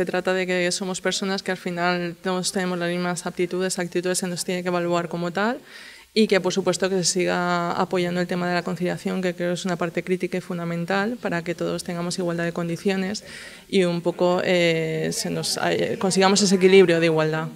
se trata de que somos personas que al final todos tenemos las mismas aptitudes, actitudes, se nos tiene que evaluar como tal y que por supuesto que se siga apoyando el tema de la conciliación, que creo es una parte crítica y fundamental para que todos tengamos igualdad de condiciones y un poco eh, se nos, eh, consigamos ese equilibrio de igualdad.